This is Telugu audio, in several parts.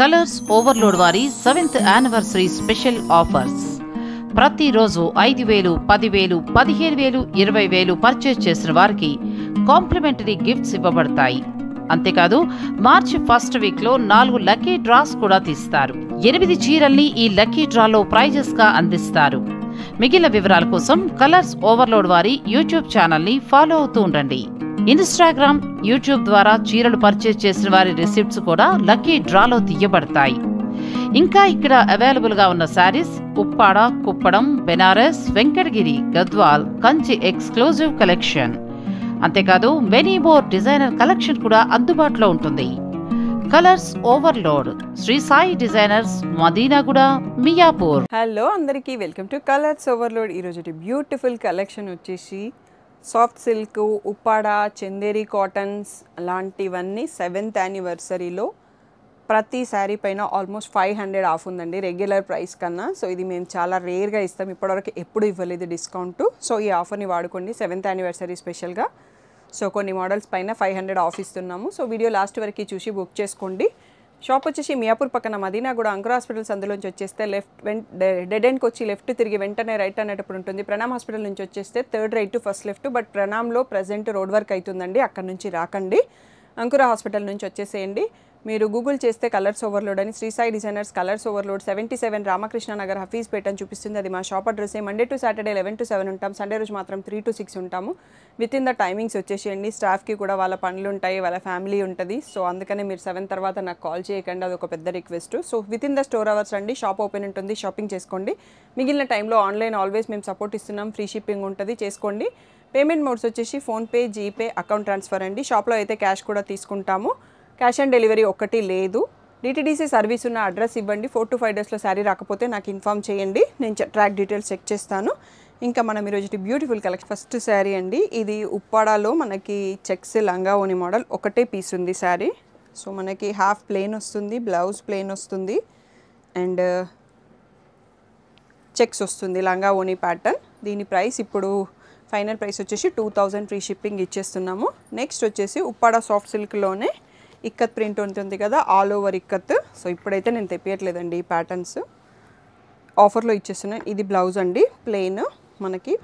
కలర్స్ ఓవర్లోడ్ వారి సెవెంత్ యానివర్సరీ స్పెషల్ ఆఫర్స్ ప్రతిరోజు ఐదు వేలు పదివేలు పదిహేను వేలు ఇరవై వేలు పర్చేస్ చేసిన వారికి కాంప్లిమెంటరీ గిఫ్ట్స్ ఇవ్వబడతాయి అంతేకాదు మార్చి ఫస్ట్ వీక్లో నాలుగు లక్కీ డ్రాస్ కూడా తీస్తారు ఎనిమిది చీరల్ని ఈ లక్కీ డ్రాలో ప్రైజెస్గా అందిస్తారు మిగిలిన వివరాల కోసం కలర్స్ ఓవర్లోడ్ వారి యూట్యూబ్ ఛానల్ని ఫాలో అవుతూ ఉండండి ఇన్స్టాగ్రామ్ యూట్యూబ్ ద్వారా చీరలు పర్చేజ్ చేసిన వారి రిసిప్ట్స్ కూడా లక్కీ డ్రాలో తీయబడతాయి ఇంకా ఇక్కడ అవైలబుల్గా ఉన్న శారీస్ ఉప్పాడ కుప్పడం బెనారస్ వెంకటగిరి గద్వాల్ కంచి ఎక్స్క్లూజివ్ కలెక్షన్ అంతేకాదు మెనీ మోర్ డిజైనర్ కలెక్షన్ కూడా అందుబాటులో ఉంటుంది colours Overload Sri Sai Designers Madinaguda Miyapur hello అందరికీ వెల్కమ్ టు కలర్స్ ఓవర్లోడ్ ఈరోజు బ్యూటిఫుల్ కలెక్షన్ వచ్చేసి soft silk Uppada Chanderi cottons లాంటివన్నీ సెవెంత్ యానివర్సరీలో ప్రతి శారీ పైన ఆల్మోస్ట్ ఫైవ్ హండ్రెడ్ ఆఫ్ ఉందండి రెగ్యులర్ ప్రైస్ కన్నా సో ఇది మేము చాలా రేర్గా ఇస్తాం ఇప్పటివరకు ఎప్పుడు ఇవ్వలేదు డిస్కౌంట్ సో ఈ ఆఫర్ని వాడుకోండి సెవెంత్ యానివర్సరీ స్పెషల్గా సో కొన్ని మోడల్స్ పైన ఫైవ్ హండ్రెడ్ ఆఫ్ ఇస్తున్నాము సో వీడియో లాస్ట్ వరకు చూసి బుక్ చేసుకోండి షాప్ వచ్చేసి మియాపూర్ పక్కన కూడా అంకుర హాస్పిటల్స్ అందులోంచి వచ్చేస్తే లెఫ్ట్ వెంట డెడ్ ఎండ్కి వచ్చి లెఫ్ట్ తిరిగి వెంటనే రైట్ అనేటప్పుడు ఉంటుంది ప్రణామ్ హాస్పిటల్ నుంచి వచ్చేస్తే third right first left but ప్రణామ్లో ప్రజెంట్ రోడ్ వర్క్ అవుతుందండి అక్కడ నుంచి రాకండి అంకుర హాస్పిటల్ నుంచి వచ్చేసేయండి మీరు గూగుల్ చేస్తే కలర్స్ ఓవర్లోడ్ అని Sri Sai designers colours overload seventy seven Ramakrishna Nagar పేట అని చూపిస్తుంది అది మా shop address Monday to Saturday eleven to seven ఉంటాం సండే రోజు మాత్రం త్రీ టు సిక్స్ ఉంటాము విత్ ఇన్ ద టైమింగ్స్ వచ్చేసేయండి స్టాఫ్కి కూడా వాళ్ళ పనులు ఉంటాయి వాళ్ళ ఫ్యామిలీ ఉంటుంది సో అందుకనే మీరు సెవెన్ తర్వాత నాకు కాల్ చేయకండి అది ఒక పెద్ద request so within the store hours రండి షాప్ ఓపెన్ ఉంటుంది షాపింగ్ చేసుకోండి మిగిలిన టైంలో ఆన్లైన్ ఆల్వేస్ మేము సపోర్ట్ ఇస్తున్నాం ఫ్రీ షిప్పింగ్ ఉంటుంది చేసుకోండి పేమెంట్ మోడ్స్ వచ్చేసి ఫోన్పే జీపే అకౌంట్ ట్రాన్స్ఫర్ అండి షాప్లో అయితే క్యాష్ కూడా తీసుకుంటాము క్యాష్ ఆన్ డెలివరీ ఒక్కటి లేదు డిటీడీసీ సర్వీస్ ఉన్న అడ్రస్ ఇవ్వండి ఫోర్ టు ఫైవ్ డేస్లో శారీ రాకపోతే నాకు ఇన్ఫామ్ చేయండి నేను ట్రాక్ డీటెయిల్స్ చెక్ చేస్తాను ఇంకా మనం ఈరోజు బ్యూటిఫుల్ కలెక్షన్ ఫస్ట్ శారీ అండి ఇది ఉప్పాడాలో మనకి చెక్స్ లంగా ఓని మోడల్ ఒకటే పీస్ ఉంది శారీ సో మనకి హాఫ్ ప్లెయిన్ వస్తుంది బ్లౌజ్ ప్లెయిన్ వస్తుంది అండ్ చెక్స్ వస్తుంది లంగా ఓని ప్యాటర్న్ దీని ప్రైస్ ఇప్పుడు ఫైనల్ ప్రైస్ వచ్చేసి టూ థౌజండ్ ఫ్రీ షిప్పింగ్ ఇచ్చేస్తున్నాము నెక్స్ట్ వచ్చేసి ఉప్పాడ సాఫ్ట్ సిల్క్లోనే ఇక్కత్ ప్రింట్ ఉంటుంది కదా ఆల్ ఓవర్ ఇక్కత్ సో ఇప్పుడైతే నేను తెప్పియట్లేదండి ఈ ప్యాటర్న్స్ ఆఫర్లో ఇచ్చేస్తున్నాను ఇది బ్లౌజ్ అండి ప్లెయిన్ మనకి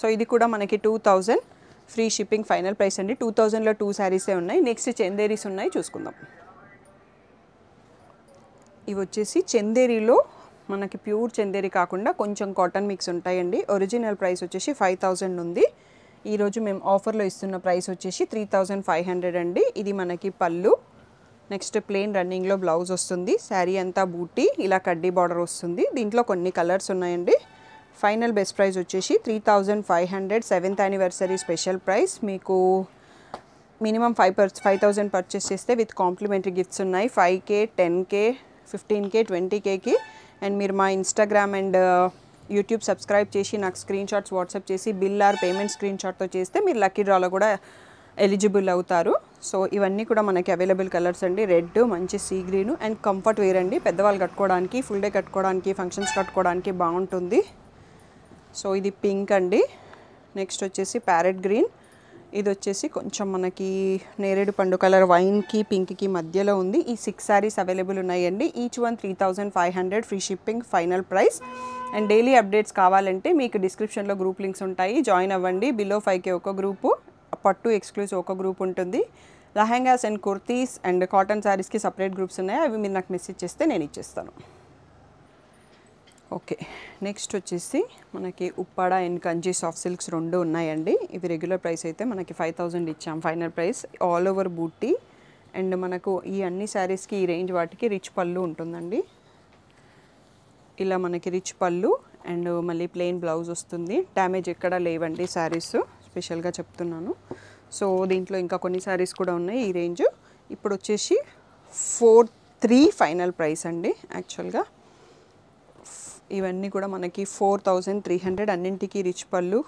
సో ఇది కూడా మనకి two thousand free shipping final price అండి టూ థౌజండ్లో టూ శారీసే ఉన్నాయి నెక్స్ట్ చందేరీస్ ఉన్నాయి చూసుకుందాం ఇవి వచ్చేసి చందేరీలో మనకి ప్యూర్ చందేరి కాకుండా కొంచెం కాటన్ మిక్స్ ఉంటాయండి ఒరిజినల్ ప్రైస్ వచ్చేసి ఫైవ్ ఉంది ఈరోజు మేము ఆఫర్లో ఇస్తున్న ప్రైస్ వచ్చేసి త్రీ థౌజండ్ ఫైవ్ హండ్రెడ్ అండి ఇది మనకి పళ్ళు నెక్స్ట్ ప్లెయిన్ రన్నింగ్లో బ్లౌజ్ వస్తుంది శారీ అంతా బూటీ ఇలా కడ్డీ బార్డర్ వస్తుంది దీంట్లో కొన్ని కలర్స్ ఉన్నాయండి ఫైనల్ బెస్ట్ ప్రైస్ వచ్చేసి three thousand five hundred seventh anniversary special price మీకు minimum five per five thousand purchase చేస్తే విత్ కాంప్లిమెంటరీ గిఫ్ట్స్ ఉన్నాయి five K ten K fifteen K twenty కేకి అండ్ మీరు మా ఇన్స్టాగ్రామ్ అండ్ యూట్యూబ్ సబ్స్క్రైబ్ చేసి నాకు స్క్రీన్ షాట్స్ వాట్సాప్ చేసి బిల్ ఆర్ పేమెంట్ స్క్రీన్ షాట్తో చేస్తే మీరు లక్కీ డ్రాలో కూడా ఎలిజిబుల్ అవుతారు సో ఇవన్నీ కూడా మనకి అవైలబుల్ కలర్స్ అండి రెడ్ మంచి sea green and comfort wear అండి పెద్దవాళ్ళు కట్టుకోవడానికి ఫుల్ డే కట్టుకోవడానికి ఫంక్షన్స్ కట్టుకోవడానికి బాగుంటుంది సో ఇది పింక్ అండి నెక్స్ట్ వచ్చేసి ప్యారెట్ గ్రీన్ ఇది వచ్చేసి కొంచెం మనకి నేరేడు పండు కలర్ వైన్కి పింక్కి మధ్యలో ఉంది ఈ సిక్స్ శారీస్ అవైలబుల్ ఉన్నాయండి each one three thousand five hundred free shipping final price and daily updates కావాలంటే మీకు డిస్క్రిప్షన్లో గ్రూప్ లింక్స్ ఉంటాయి జాయిన్ అవ్వండి బిలో ఫైవ్కి ఒక గ్రూపు పట్టు ఎక్స్క్లూజివ్ ఒక గ్రూప్ ఉంటుంది lehengas and kurtis and cotton శారీస్కి సపరేట్ గ్రూప్స్ ఉన్నాయి అవి మీరు నాకు మెసేజ్ చేస్తే నేను ఇచ్చేస్తాను ఓకే నెక్స్ట్ వచ్చేసి మనకి Uppada and Kanchi soft silks రెండు ఉన్నాయండి ఇవి రెగ్యులర్ ప్రైస్ అయితే మనకి ఫైవ్ థౌజండ్ ఇచ్చాం ఫైనల్ ప్రైస్ ఆల్ ఓవర్ బూటీ అండ్ మనకు ఈ అన్ని శారీస్కి ఈ రేంజ్ వాటికి రిచ్ పళ్ళు ఉంటుందండి ఇలా మనకి రిచ్ పళ్ళు అండ్ మళ్ళీ ప్లెయిన్ బ్లౌజ్ వస్తుంది డ్యామేజ్ ఎక్కడ లేవండి శారీస్ స్పెషల్గా చెప్తున్నాను సో దీంట్లో ఇంకా కొన్ని శారీస్ కూడా ఉన్నాయి ఈ రేంజ్ ఇప్పుడు వచ్చేసి ఫోర్ త్రీ ఫైనల్ ప్రైస్ అండి యాక్చువల్గా ఇవన్నీ కూడా మనకి ఫోర్ థౌజండ్ త్రీ హండ్రెడ్ అన్నింటికి రిచ్ పళ్ళు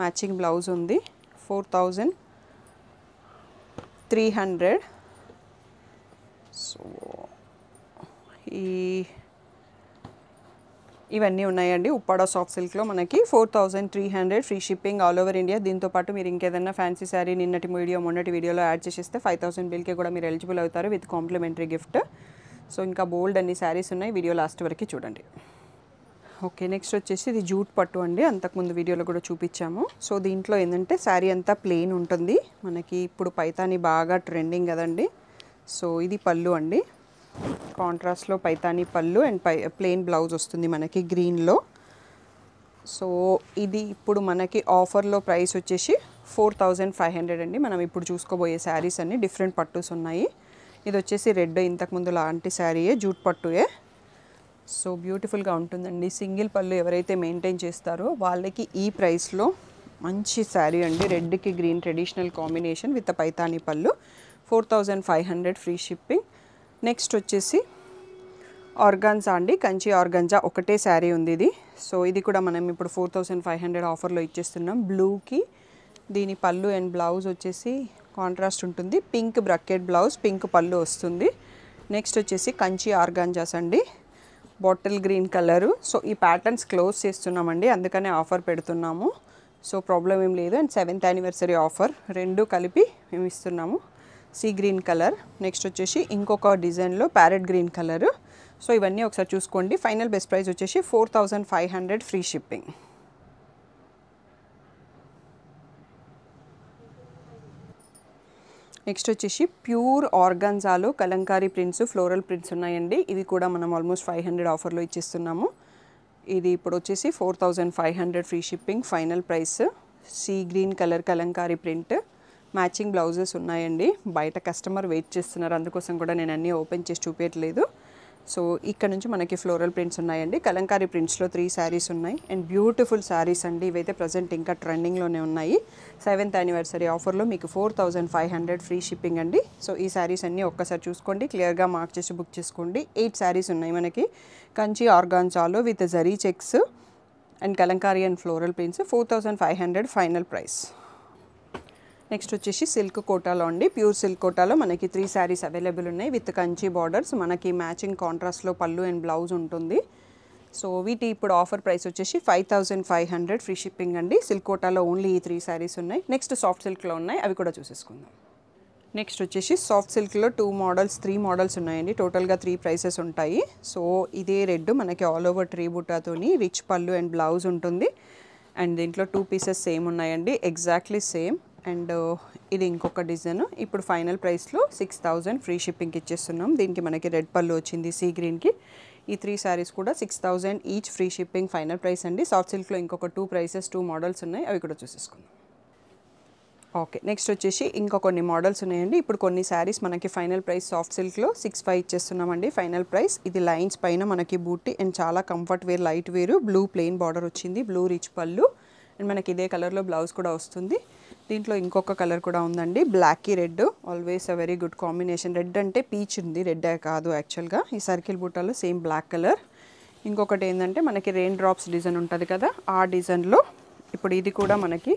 మ్యాచింగ్ బ్లౌజ్ ఉంది four thousand three hundred so ఈ ఇవన్నీ ఉన్నాయండి ఉప్పాడ సాఫ్ట్ సిల్క్లో మనకి four thousand three hundred free shipping all over India దీంతో పాటు మీరు ఇంకేదైనా ఫ్యాన్సీ శారీ నిన్నటి వీడియో మొన్నటి వీడియోలో యాడ్ చేసేస్తే ఫైవ్ థౌసండ్ బిల్కే కూడా మీరు ఎలిజిబుల్ అవుతారు విత్ కాంప్లిమెంటరీ గిఫ్ట్ సో ఇంకా బోల్డ్ అన్ని శారీస్ ఉన్నాయి వీడియో లాస్ట్ వరకు చూడండి ఓకే నెక్స్ట్ వచ్చేసి ఇది జూట్ పట్టు అండి అంతకుముందు వీడియోలో కూడా చూపించాము సో దీంట్లో ఏంటంటే శారీ అంతా ప్లెయిన్ ఉంటుంది మనకి ఇప్పుడు పైతాని బాగా ట్రెండింగ్ కదండి సో ఇది పళ్ళు అండి కాంట్రాస్ట్లో పైతాని పళ్ళు అండ్ పై ప్లెయిన్ బ్లౌజ్ వస్తుంది మనకి గ్రీన్లో సో ఇది ఇప్పుడు మనకి ఆఫర్లో ప్రైస్ వచ్చేసి ఫోర్ థౌజండ్ ఫైవ్ హండ్రెడ్ అండి మనం ఇప్పుడు చూసుకోబోయే శారీస్ అన్ని డిఫరెంట్ పట్టుస్ ఉన్నాయి ఇది వచ్చేసి రెడ్ ఇంతకుముందు లాంటి శారీయే జూట్ పట్టుయే సో బ్యూటిఫుల్గా ఉంటుందండి సింగిల్ పళ్ళు ఎవరైతే మెయింటైన్ చేస్తారో వాళ్ళకి ఈ ప్రైస్లో మంచి శారీ అండి రెడ్కి green traditional combination with Paithani పళ్ళు four thousand five hundred free shipping next వచ్చేసి ఆర్గాన్జా అండి కంచి ఆర్గాన్జా ఒకటే శారీ ఉంది ఇది సో ఇది కూడా మనం ఇప్పుడు ఫోర్ థౌజండ్ ఫైవ్ హండ్రెడ్ ఆఫర్లో ఇచ్చేస్తున్నాం బ్లూకి దీని పళ్ళు అండ్ బ్లౌజ్ వచ్చేసి కాంట్రాస్ట్ ఉంటుంది పింక్ బ్రకెట్ బ్లౌజ్ పింక్ పళ్ళు వస్తుంది నెక్స్ట్ వచ్చేసి కంచి ఆర్గాన్జాస్ అండి బాటిల్ గ్రీన్ కలరు సో ఈ ప్యాటర్న్స్ క్లోజ్ చేస్తున్నామండి అందుకనే ఆఫర్ పెడుతున్నాము సో ప్రాబ్లం ఏం లేదు అండ్ సెవెంత్ యానివర్సరీ ఆఫర్ రెండు కలిపి మేము ఇస్తున్నాము సీ గ్రీన్ కలర్ నెక్స్ట్ వచ్చేసి ఇంకొక డిజైన్లో ప్యారెట్ గ్రీన్ కలర్ సో ఇవన్నీ ఒకసారి చూసుకోండి ఫైనల్ బెస్ట్ ప్రైస్ వచ్చేసి ఫోర్ ఫ్రీ షిప్పింగ్ నెక్స్ట్ వచ్చేసి ప్యూర్ ఆర్గాన్జాలో కలంకారీ ప్రింట్స్ ఫ్లోరల్ ప్రింట్స్ ఉన్నాయండి ఇవి కూడా మనం ఆల్మోస్ట్ ఫైవ్ హండ్రెడ్ ఆఫర్లో ఇచ్చిస్తున్నాము ఇది ఇప్పుడు వచ్చేసి four thousand five hundred free shipping final price sea green colour Kalamkari print matching blouses ఉన్నాయండి బయట కస్టమర్ వెయిట్ చేస్తున్నారు అందుకోసం కూడా నేను అన్నీ ఓపెన్ చేసి చూపించట్లేదు సో ఇక్కడ నుంచి మనకి ఫ్లోరల్ ప్రింట్స్ ఉన్నాయండి కలంకారీ ప్రింట్స్లో త్రీ శారీస్ ఉన్నాయి అండ్ బ్యూటిఫుల్ శారీస్ అండి ఇవైతే ప్రజెంట్ ఇంకా ట్రెండింగ్లోనే ఉన్నాయి సెవెంత్ యానివర్సరీ ఆఫర్లో మీకు four thousand five hundred free shipping అండి సో ఈ శారీస్ అన్నీ ఒక్కసారి చూసుకోండి క్లియర్గా మార్క్ చేసి బుక్ చేసుకోండి ఎయిట్ శారీస్ ఉన్నాయి మనకి కంచి ఆర్గాన్జాలో with zari checks and Kalamkari and floral prints four thousand five hundred final price next వచ్చేసి సిల్క్ కోటాలో అండి ప్యూర్ సిల్క్ కోటాలో మనకి త్రీ శారీస్ అవైలబుల్ ఉన్నాయి విత్ కంచి బార్డర్స్ మనకి మ్యాచింగ్ కాంట్రాస్ట్లో పళ్ళు అండ్ బ్లౌజ్ ఉంటుంది సో వీటి ఇప్పుడు ఆఫర్ ప్రైస్ వచ్చేసి five thousand five hundred free shipping అండి సిల్క్ కోటాలో ఓన్లీ ఈ త్రీ శారీస్ ఉన్నాయి నెక్స్ట్ సాఫ్ట్ సిల్క్లో ఉన్నాయి అవి కూడా చూసేసుకుందాం నెక్స్ట్ వచ్చేసి సాఫ్ట్ సిల్క్లో టూ మోడల్స్ త్రీ మోడల్స్ ఉన్నాయండి టోటల్గా త్రీ ప్రైసెస్ ఉంటాయి సో ఇదే రెడ్ మనకి ఆల్ ఓవర్ ట్రీ బుట్టాతోని రిచ్ పళ్ళు అండ్ బ్లౌజ్ ఉంటుంది అండ్ దీంట్లో టూ పీసెస్ సేమ్ ఉన్నాయండి ఎగ్జాక్ట్లీ సేమ్ అండ్ ఇది ఇంకొక డిజైన్ ఇప్పుడు ఫైనల్ ప్రైస్లో సిక్స్ థౌజండ్ ఫ్రీ షిప్పింగ్కి ఇచ్చేస్తున్నాం దీనికి మనకి రెడ్ పళ్ళు వచ్చింది సీ గ్రీన్కి ఈ త్రీ శారీస్ కూడా six thousand each free shipping final price అండి సాఫ్ట్ సిల్క్లో ఇంకొక టూ ప్రైసెస్ టూ మోడల్స్ ఉన్నాయి అవి కూడా చూసేసుకుందాం ఓకే నెక్స్ట్ వచ్చేసి ఇంకా కొన్ని మోడల్స్ ఉన్నాయండి ఇప్పుడు కొన్ని శారీస్ మనకి ఫైనల్ ప్రైస్ సాఫ్ట్ సిల్క్లో సిక్స్ ఫైవ్ ఇచ్చేస్తున్నామండి ఫైనల్ ప్రైస్ ఇది లైన్స్ పైన మనకి బూటీ అండ్ చాలా కంఫర్ట్ వేర్ లైట్ వేరు బ్లూ ప్లెయిన్ బార్డర్ వచ్చింది బ్లూ రిచ్ పళ్ళు అండ్ మనకి ఇదే కలర్లో బ్లౌజ్ కూడా వస్తుంది దీంట్లో ఇంకొక కలర్ కూడా ఉందండి black red always a very good combination red అంటే పీచ్ ఉంది రెడ్ కాదు యాక్చువల్గా ఈ సర్కిల్ బుట్టలో సేమ్ బ్లాక్ కలర్ ఇంకొకటి ఏంటంటే మనకి రెయిన్ డ్రాప్స్ డిజైన్ ఉంటుంది కదా ఆ డిజైన్లో ఇప్పుడు ఇది కూడా మనకి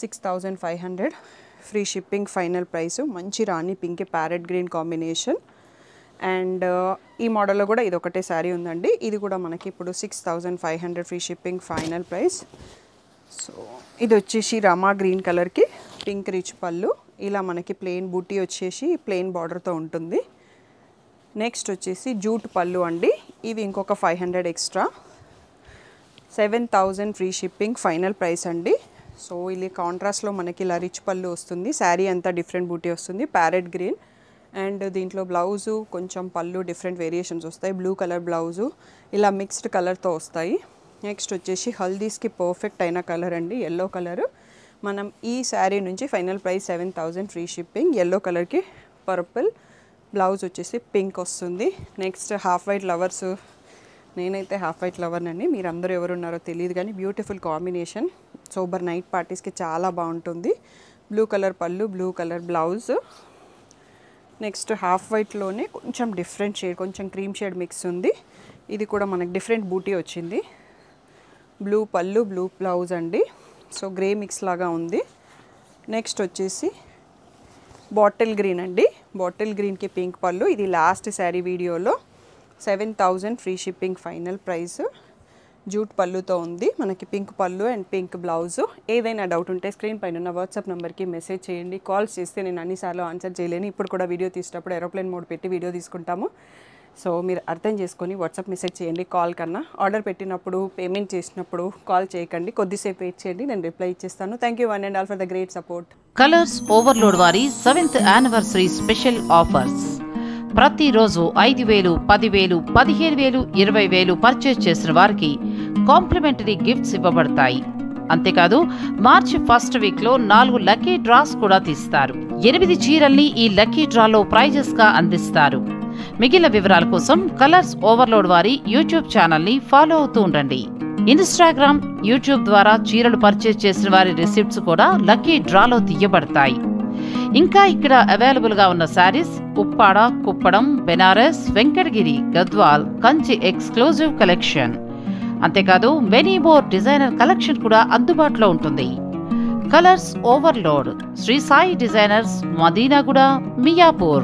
six thousand five hundred free shipping final price మంచి rani pink parrot green combination and ఈ మోడల్లో కూడా ఇది ఒకటే శారీ ఉందండి ఇది కూడా మనకి ఇప్పుడు six thousand five hundred free shipping final price so ఇది వచ్చేసి రమా గ్రీన్ కలర్కి పింక్ రిచ్ పళ్ళు ఇలా మనకి ప్లెయిన్ బూటీ వచ్చేసి ప్లెయిన్ బార్డర్తో ఉంటుంది నెక్స్ట్ వచ్చేసి జూట్ పళ్ళు అండి ఇవి ఇంకొక five hundred extra seven thousand free shipping final price అండి సో ఇది కాంట్రాస్ట్లో మనకి ఇలా రిచ్ పళ్ళు వస్తుంది శారీ అంతా డిఫరెంట్ బూటీ వస్తుంది ప్యారెట్ గ్రీన్ అండ్ దీంట్లో బ్లౌజు కొంచెం పళ్ళు డిఫరెంట్ వేరియేషన్స్ వస్తాయి బ్లూ కలర్ బ్లౌజు ఇలా మిక్స్డ్ కలర్తో వస్తాయి నెక్స్ట్ వచ్చేసి హల్దీస్కి పర్ఫెక్ట్ అయిన కలర్ అండి ఎల్లో కలర్ మనం ఈ శారీ నుంచి final price seven thousand free shipping yellow కలర్కి పర్పుల్ బ్లౌజ్ వచ్చేసి పింక్ వస్తుంది నెక్స్ట్ హాఫ్ వైట్ లవర్స్ నేనైతే హాఫ్ వైట్ లవర్నండి మీరు అందరూ ఎవరున్నారో తెలియదు కానీ బ్యూటిఫుల్ కాంబినేషన్ సోబర్ నైట్ పార్టీస్కి చాలా బాగుంటుంది blue colour pallu blue colour blouse next half వైట్లోనే కొంచెం డిఫరెంట్ షేడ్ కొంచెం క్రీమ్ షేడ్ మిక్స్ ఉంది ఇది కూడా మనకు డిఫరెంట్ బూటీ వచ్చింది బ్లూ పళ్ళు బ్లూ బ్లౌజ్ అండి సో గ్రే మిక్స్ లాగా ఉంది నెక్స్ట్ వచ్చేసి బాటిల్ గ్రీన్ అండి బాటిల్ గ్రీన్కి పింక్ పళ్ళు ఇది లాస్ట్ శారీ వీడియోలో seven thousand free shipping final price jute పళ్ళుతో ఉంది మనకి pink pallu and pink blouse ఏదైనా డౌట్ ఉంటే స్క్రీన్ పైన ఉన్న వాట్సాప్ నెంబర్కి మెసేజ్ చేయండి కాల్స్ చేస్తే నేను అన్నిసార్లు ఆన్సర్ చేయలేను ఇప్పుడు కూడా వీడియో తీసేటప్పుడు ఏరోప్లేన్ మోడ్ పెట్టి వీడియో తీసుకుంటాము సో మీరు అర్థం చేసుకొని వాట్సాప్ మెసేజ్ చేయండి కాల్ కన్నా ఆర్డర్ పెట్టినప్పుడు పేమెంట్ చేసినప్పుడు కాల్ చేయకండి కొద్దిసేపు వెయిట్ చేయండి నేను రిప్లై ఇచ్చేస్తాను thank you one and all for the great support Colors Overload వారి సెవెంత్ యానివర్సరీ స్పెషల్ ఆఫర్స్ ప్రతిరోజు ఐదు వేలు పదివేలు పదిహేను వేలు ఇరవై వేలు పర్చేజ్ చేసిన వారికి కాంప్లిమెంటరీ గిఫ్ట్స్ ఇవ్వబడతాయి అంతేకాదు మార్చి ఫస్ట్ వీక్ లో నాలుగు లక్కీ డ్రాస్ కూడా తీస్తారు ఎనిమిది చీరల్ని ఈ లక్కీ డ్రాలో ప్రైజెస్ గా అందిస్తారు మిగిలిన వివరాల కోసం కలర్స్ ఓవర్లోడ్ వారి యూట్యూబ్ ఛానల్ని ఫాలో అవుతూ ఉండండి ఇన్స్టాగ్రామ్ యూట్యూబ్ ద్వారా చీరలు పర్చేజ్ చేసిన వారి రిసిప్ట్స్ కూడా లక్కీ డ్రాలో తీయబడతాయి ఇంకా ఇక్కడ అవైలబుల్గా ఉన్న శారీస్ ఉప్పాడ కుప్పడం బెనారస్ వెంకటగిరి గద్వాల్ కంచి ఎక్స్క్లూజివ్ కలెక్షన్ అంతేకాదు మెనీ మోర్ డిజైనర్ కలెక్షన్ కూడా అందుబాటులో ఉంటుంది colours Overload Sri Sai Designers Madinaguda Miyapur